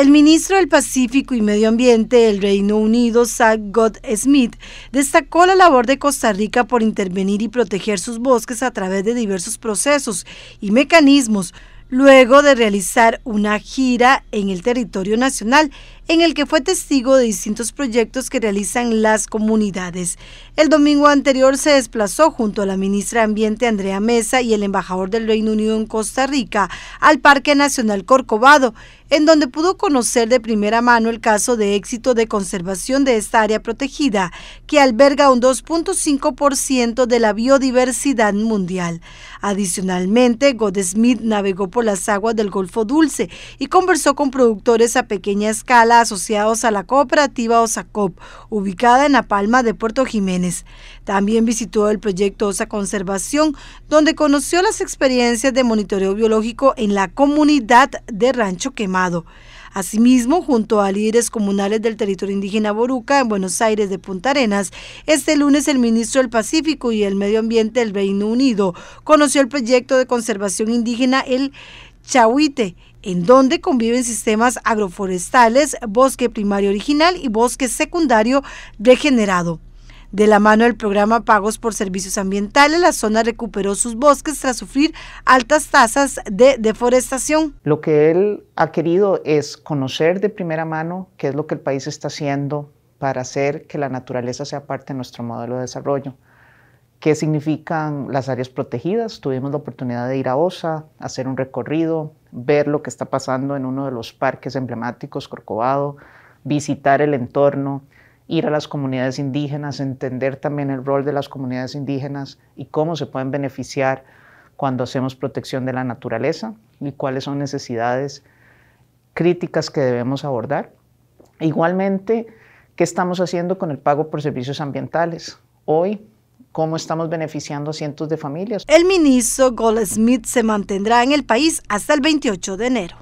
El ministro del Pacífico y Medio Ambiente del Reino Unido, Zach God Smith, destacó la labor de Costa Rica por intervenir y proteger sus bosques a través de diversos procesos y mecanismos, luego de realizar una gira en el territorio nacional en el que fue testigo de distintos proyectos que realizan las comunidades. El domingo anterior se desplazó junto a la ministra de Ambiente Andrea Mesa y el embajador del Reino Unido en Costa Rica al Parque Nacional Corcovado, en donde pudo conocer de primera mano el caso de éxito de conservación de esta área protegida, que alberga un 2.5% de la biodiversidad mundial. Adicionalmente, Godesmith navegó por las aguas del Golfo Dulce y conversó con productores a pequeña escala asociados a la cooperativa OSACOP, ubicada en La Palma de Puerto Jiménez. También visitó el proyecto OSA Conservación, donde conoció las experiencias de monitoreo biológico en la comunidad de Rancho Quemado. Asimismo, junto a líderes comunales del territorio indígena Boruca en Buenos Aires de Punta Arenas, este lunes el ministro del Pacífico y el Medio Ambiente del Reino Unido conoció el proyecto de conservación indígena el Chahuite, en donde conviven sistemas agroforestales, bosque primario original y bosque secundario regenerado. De la mano del programa Pagos por Servicios Ambientales, la zona recuperó sus bosques tras sufrir altas tasas de deforestación. Lo que él ha querido es conocer de primera mano qué es lo que el país está haciendo para hacer que la naturaleza sea parte de nuestro modelo de desarrollo qué significan las áreas protegidas. Tuvimos la oportunidad de ir a OSA, hacer un recorrido, ver lo que está pasando en uno de los parques emblemáticos, Corcovado, visitar el entorno, ir a las comunidades indígenas, entender también el rol de las comunidades indígenas y cómo se pueden beneficiar cuando hacemos protección de la naturaleza y cuáles son necesidades críticas que debemos abordar. Igualmente, ¿qué estamos haciendo con el pago por servicios ambientales? Hoy cómo estamos beneficiando a cientos de familias. El ministro Goldsmith se mantendrá en el país hasta el 28 de enero.